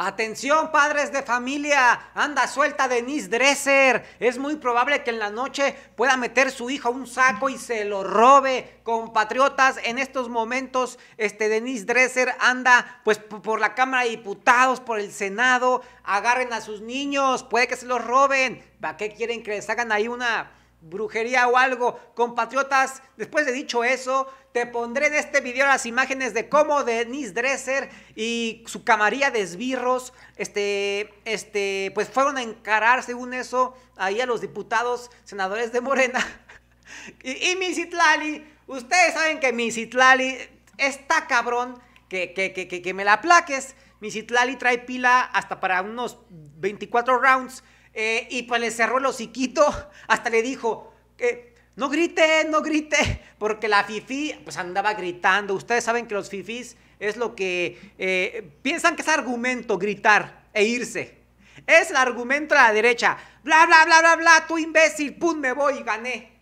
Atención padres de familia, anda suelta Denise Dresser. Es muy probable que en la noche pueda meter su hijo a un saco y se lo robe. Compatriotas, en estos momentos este Denise Dresser anda pues por la Cámara de Diputados, por el Senado, agarren a sus niños, puede que se los roben. ¿Para qué quieren que les hagan ahí una brujería o algo. Compatriotas, después de dicho eso, te pondré en este video las imágenes de cómo Denise Dresser y su camarilla de esbirros, este, este, pues fueron a encarar, según eso, ahí a los diputados, senadores de Morena. y, y Misitlali, ustedes saben que Misitlali está cabrón, que, que, que, que me la plaques. Misitlali trae pila hasta para unos 24 rounds. Eh, y pues le cerró el hociquito, hasta le dijo, que no grite, no grite, porque la fifi pues andaba gritando. Ustedes saben que los fifís es lo que eh, piensan que es argumento gritar e irse. Es el argumento de la derecha. Bla, bla, bla, bla, bla, tú imbécil, pum, me voy y gané.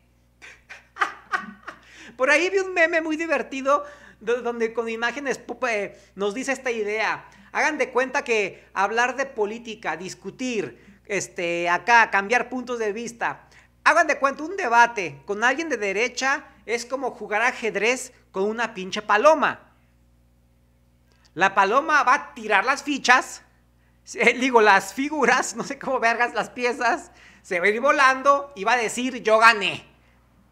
Por ahí vi un meme muy divertido donde con imágenes eh, nos dice esta idea. Hagan de cuenta que hablar de política, discutir, este, acá, cambiar puntos de vista. Hagan de cuenta, un debate con alguien de derecha es como jugar ajedrez con una pinche paloma. La paloma va a tirar las fichas, digo, las figuras, no sé cómo vergas las piezas, se va a ir volando y va a decir yo gané.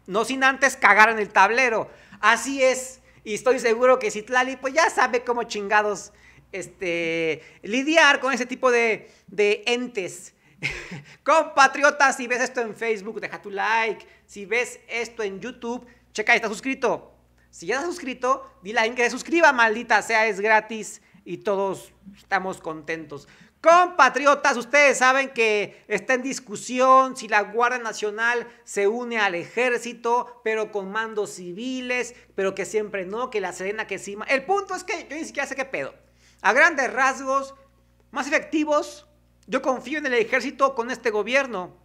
No sin antes cagar en el tablero. Así es. Y estoy seguro que Citlali, pues ya sabe cómo chingados este, lidiar con ese tipo de, de entes. Compatriotas, si ves esto en Facebook, deja tu like. Si ves esto en YouTube, checa, está suscrito. Si ya estás suscrito, dile a alguien que se suscriba, maldita sea, es gratis y todos estamos contentos. Compatriotas, ustedes saben que está en discusión si la Guardia Nacional se une al ejército, pero con mandos civiles, pero que siempre no, que la Serena que encima. El punto es que yo ni siquiera sé qué pedo. A grandes rasgos, más efectivos, yo confío en el ejército con este gobierno.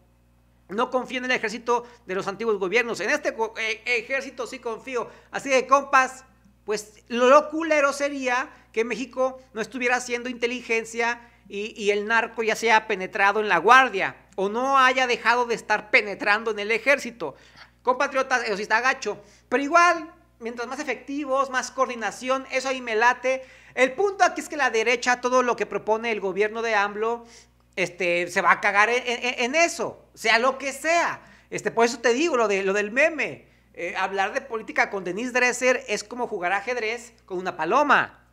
No confío en el ejército de los antiguos gobiernos. En este eh, ejército sí confío. Así que, compas, pues lo culero sería que México no estuviera haciendo inteligencia y, el narco ya se haya penetrado en la guardia o no haya dejado de estar penetrando en el ejército. Compatriotas, eso sí está gacho. Pero igual, mientras más efectivos, más coordinación, eso ahí me late. El punto aquí es que la derecha, todo lo que propone el gobierno de AMLO, este, se va a cagar en, eso, sea lo que sea. Este, por eso te digo lo, de, lo del meme. Eh, hablar de política con Denise Dresser es como jugar ajedrez con una paloma.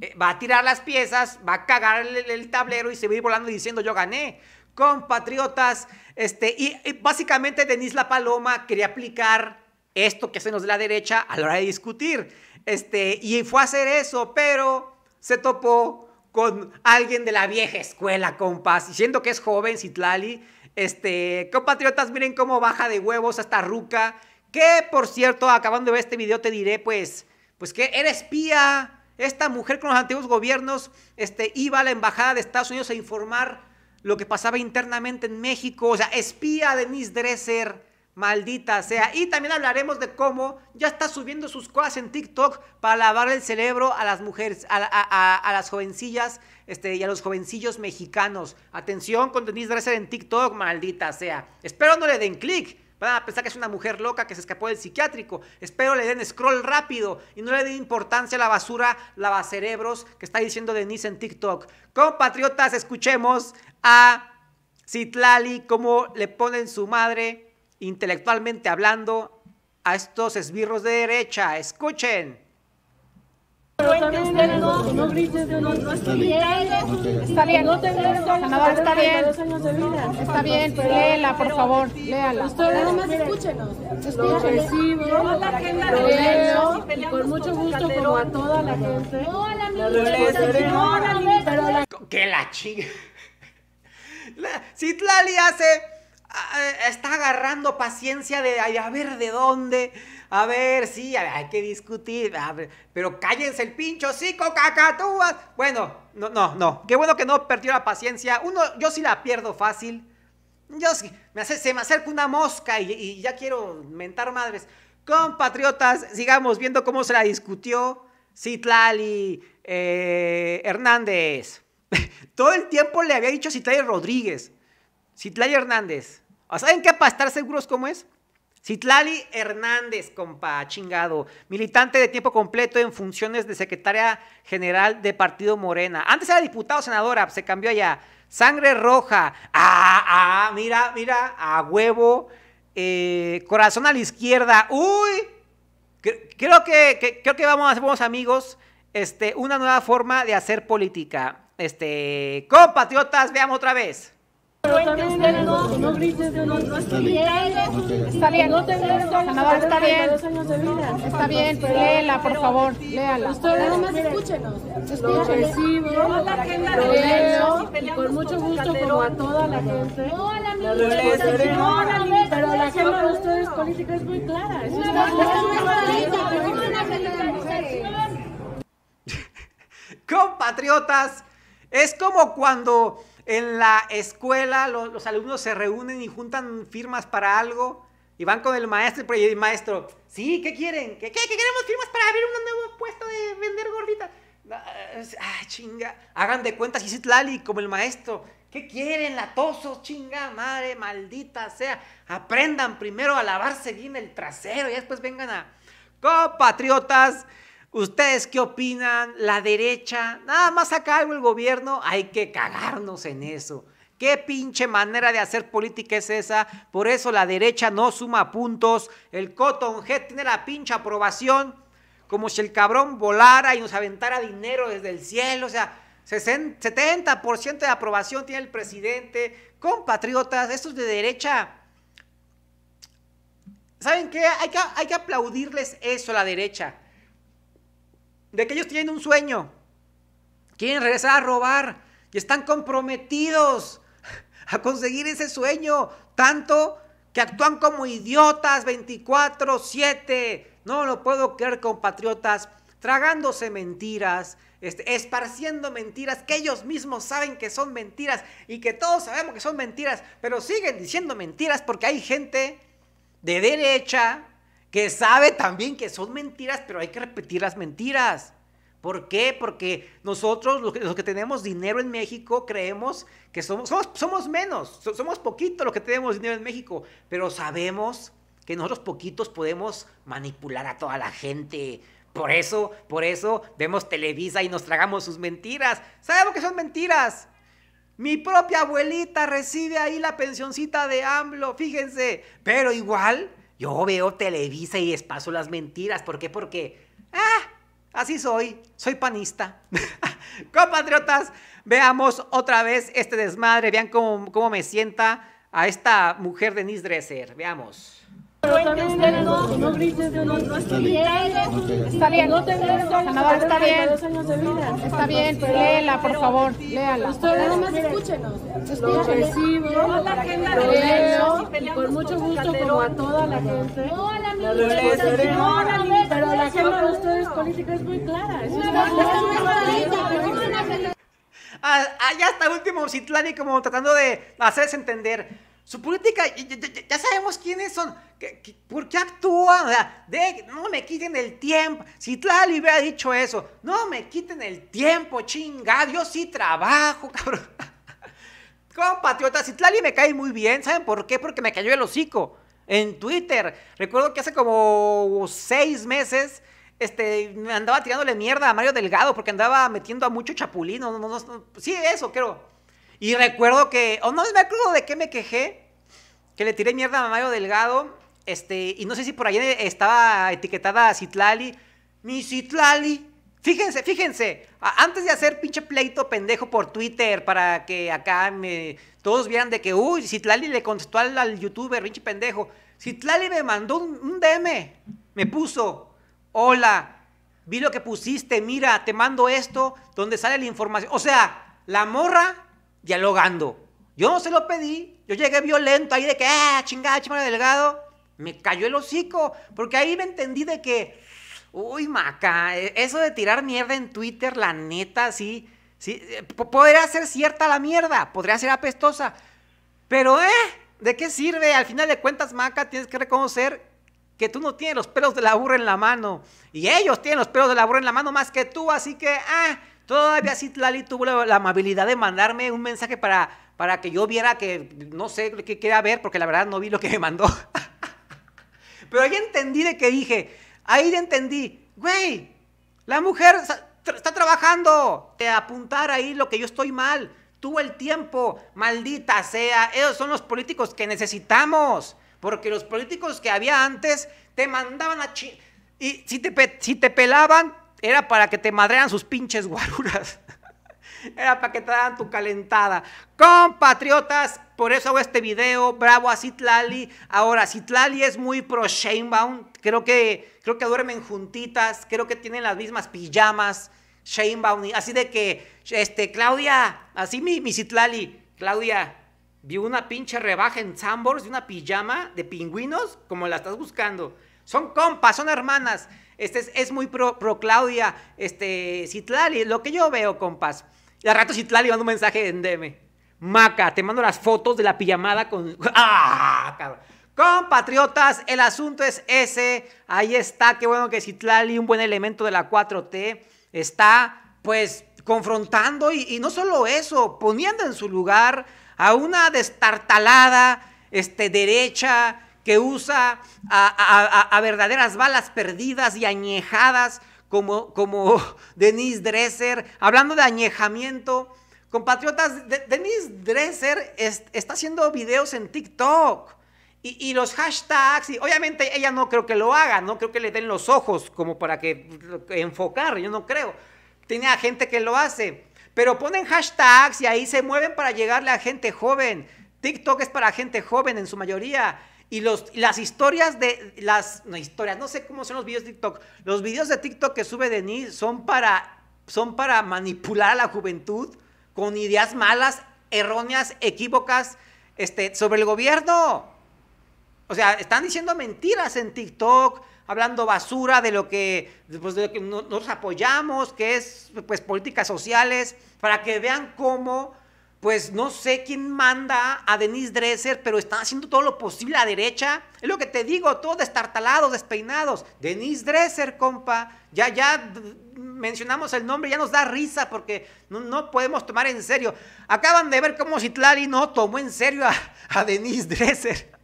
Eh, va a tirar las piezas, va a cagar el, tablero y se va a ir volando diciendo yo gané. Compatriotas, este, y, básicamente Denise la Paloma quería aplicar esto que hacen los de la derecha a la hora de discutir. Este, y fue a hacer eso, pero se topó con alguien de la vieja escuela, compas. Siendo que es joven, Citlali. Este, compatriotas, miren cómo baja de huevos esta ruca. Que, por cierto, acabando de ver este video te diré, pues, pues que era espía. Esta mujer con los antiguos gobiernos este, iba a la embajada de Estados Unidos a informar lo que pasaba internamente en México. O sea, espía de Denise Dresser. Maldita sea. Y también hablaremos de cómo ya está subiendo sus cosas en TikTok para lavar el cerebro a las mujeres, a, las jovencillas este, y a los jovencillos mexicanos. Atención con Denise Dresser en TikTok, maldita sea. Espero no le den clic. Van a pensar que es una mujer loca que se escapó del psiquiátrico. Espero le den scroll rápido y no le den importancia a la basura lavacerebros que está diciendo Denise en TikTok. Compatriotas, escuchemos a Citlali cómo le ponen su madre intelectualmente hablando a estos esbirros de derecha. Escuchen. no, de no está bien. Está bien. No está bien. Está bien, léela, por favor, léala. Ustedes nada más escúchenos. Escúchenos. Con mucho gusto, como a toda la gente. Pero la... No, Que la chinga. La, Citlali hace está agarrando paciencia de a ver de dónde, a ver, sí, hay que discutir, pero cállense el pincho, cinco cacatúas. Bueno, no, no, no, qué bueno que no perdió la paciencia. Uno, yo sí la pierdo fácil. Yo sí, me hace, se me acerca una mosca y, ya quiero mentar madres. Compatriotas, sigamos viendo cómo se la discutió Citlali eh, Hernández. Todo el tiempo le había dicho Citlali Rodríguez. Citlali Hernández. ¿Saben qué? Para estar seguros cómo es. Citlali Hernández, compa, chingado. Militante de tiempo completo en funciones de secretaria general de Partido Morena. Antes era diputado senadora, se cambió allá. Sangre roja. Ah, ah, mira, mira, a huevo. Eh, corazón a la izquierda. Uy, creo que, creo que vamos a ser buenos amigos. Este, una nueva forma de hacer política. Este, compatriotas, veamos otra vez. No, está bien. Está bien, está bien. Está bien, pues léela, por favor, léala. Pues, ustedes nada más escúchenos. Escúchenos. Lo con mucho gusto, como a toda la gente. No, la Pero la agenda de ustedes política es muy clara. Compatriotas, es como cuando en la escuela los, alumnos se reúnen y juntan firmas para algo y van con el maestro y el maestro, sí, ¿qué quieren? ¿Qué, qué, queremos firmas para abrir un nuevo puesto de vender gorditas? Ay, ah, chinga, hagan de cuenta Citlali como el maestro. ¿Qué quieren, latosos, chinga madre, maldita sea? Aprendan primero a lavarse bien el trasero y después vengan a... Compatriotas, ¡Oh, ¿Ustedes qué opinan? ¿La derecha? Nada más acá algo el gobierno, hay que cagarnos en eso. ¿Qué pinche manera de hacer política es esa? Por eso la derecha no suma puntos. El Cotton tiene la pinche aprobación. Como si el cabrón volara y nos aventara dinero desde el cielo. O sea, 70% de aprobación tiene el presidente. Compatriotas, estos de derecha. ¿Saben qué? Hay que, hay que aplaudirles eso a la derecha de que ellos tienen un sueño, quieren regresar a robar y están comprometidos a conseguir ese sueño, tanto que actúan como idiotas 24/7. No lo puedo creer, compatriotas, tragándose mentiras, este, esparciendo mentiras que ellos mismos saben que son mentiras y que todos sabemos que son mentiras, pero siguen diciendo mentiras porque hay gente de derecha que sabe también que son mentiras, pero hay que repetir las mentiras. ¿Por qué? Porque nosotros, los que, tenemos dinero en México, creemos que somos, somos, menos, somos poquitos los que tenemos dinero en México, pero sabemos que nosotros poquitos podemos manipular a toda la gente. Por eso, por eso vemos Televisa y nos tragamos sus mentiras. Sabemos que son mentiras. Mi propia abuelita recibe ahí la pensioncita de AMLO, fíjense. Pero igual, yo veo Televisa y espaso las mentiras. ¿Por qué? Porque, ah, así soy, soy panista. Compatriotas, veamos otra vez este desmadre, vean cómo, me sienta a esta mujer de Dresser, veamos. No, no grites de Está bien, está bien, está bien, léela, por favor, léala. Ustedes nada escúchenos. Lo recibo, con mucho gusto, como a toda la gente. Pero la agenda de ustedes política es muy clara. Allá ah, ah, hasta último Citlani como tratando de hacerse entender. Su política, ya, sabemos quiénes son, por qué actúan, no me quiten el tiempo. Si Tlali hubiera dicho eso, no me quiten el tiempo, chinga, yo sí trabajo, cabrón. Compatriotas, si Tlali me cae muy bien, ¿saben por qué? Porque me cayó el hocico en Twitter. Recuerdo que hace como seis meses este, andaba tirándole mierda a Mario Delgado porque andaba metiendo a mucho chapulino. sí, eso creo. Y recuerdo que, o oh, no me acuerdo de qué me quejé, que le tiré mierda a Mario Delgado, este, y no sé si por ahí estaba etiquetada Citlali. Mi Citlali. Fíjense, fíjense, antes de hacer pinche pleito pendejo por Twitter para que acá me, todos vieran de que, uy, Citlali le contestó al, youtuber, pinche pendejo. Citlali me mandó un DM, me puso, hola, vi lo que pusiste, mira, te mando esto, donde sale la información. O sea, la morra dialogando. Yo no se lo pedí, yo llegué violento ahí de que, ah, chingada, chimara delgado. Me cayó el hocico, porque ahí me entendí de que, uy, maca, e-, eso de tirar mierda en Twitter, la neta, sí, sí, eh, podría ser cierta la mierda, podría ser apestosa, pero, ¿eh? ¿De qué sirve? Al final de cuentas, maca, tienes que reconocer que tú no tienes los pelos de la burra en la mano. Y ellos tienen los pelos de la burra en la mano más que tú. Así que, ah, Todavía sí Lali tuvo la, amabilidad de mandarme un mensaje para, para que yo viera que, no sé qué quería ver, porque la verdad no vi lo que me mandó. Pero ahí entendí de qué dije, ahí entendí, güey, la mujer está trabajando, te apuntar ahí lo que yo estoy mal, tuvo el tiempo, maldita sea, esos son los políticos que necesitamos, porque los políticos que había antes te mandaban a... y si te, si te pelaban, era para que te madrean sus pinches guaruras. Era para que te dan tu calentada. Compatriotas, por eso hago este video. Bravo a Citlali. Ahora, Citlali es muy pro shamebound Creo que, creo que duermen juntitas. Creo que tienen las mismas pijamas. Shamebound. Así de que, este, Claudia, así mi, mi Citlali. Claudia, vi una pinche rebaja en Sambors de una pijama de pingüinos como la estás buscando. Son compas, son hermanas. Este es, muy pro, Claudia este, Citlali, lo que yo veo, compas. Y al rato Citlali manda un mensaje en DM. Maca, te mando las fotos de la pijamada con... ¡Ah, Compatriotas, el asunto es ese. Ahí está, qué bueno que Citlali, un buen elemento de la 4T, está pues confrontando y, no solo eso, poniendo en su lugar a una destartalada este, derecha que usa a, verdaderas balas perdidas y añejadas como, como Denise Dresser. Hablando de añejamiento, compatriotas, Denise Dresser está haciendo videos en TikTok. Y, y, los hashtags, y obviamente ella no creo que lo haga, no creo que le den los ojos como para que enfocar, yo no creo. Tiene a gente que lo hace, pero ponen hashtags y ahí se mueven para llegarle a gente joven. TikTok es para gente joven en su mayoría. Y los, las historias de las no, historias, no sé cómo son los videos de TikTok. Los videos de TikTok que sube Denis son para, son para manipular a la juventud con ideas malas, erróneas, equívocas este, sobre el gobierno. O sea, están diciendo mentiras en TikTok, hablando basura de lo que, pues, de lo que nos apoyamos, que es pues, políticas sociales, para que vean cómo pues no sé quién manda a Denise Dresser, pero están haciendo todo lo posible a derecha. Es lo que te digo, todos destartalados, despeinados. Denise Dresser, compa. Ya, ya mencionamos el nombre, ya nos da risa porque no, podemos tomar en serio. Acaban de ver cómo Citlali no tomó en serio a, a Denise Dresser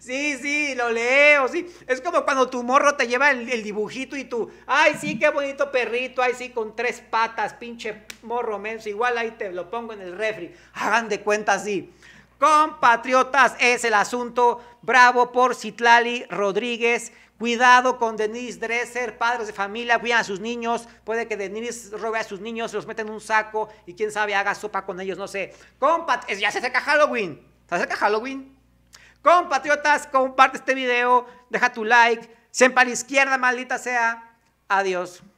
sí, sí, lo leo, sí. Es como cuando tu morro te lleva el, dibujito y tú, ay, sí, qué bonito perrito, ay, sí, con tres patas, pinche morro menso, igual ahí te lo pongo en el refri. Hagan de cuenta sí. Compatriotas, es el asunto. Bravo por Citlali Rodríguez. Cuidado con Denise Dresser, padres de familia, cuidan a sus niños. Puede que Denise robe a sus niños, los meten en un saco y quién sabe haga sopa con ellos, no sé. ya se acerca Halloween. Se acerca Halloween. Compatriotas, comparte este video, deja tu like, siempre para la izquierda, maldita sea. Adiós.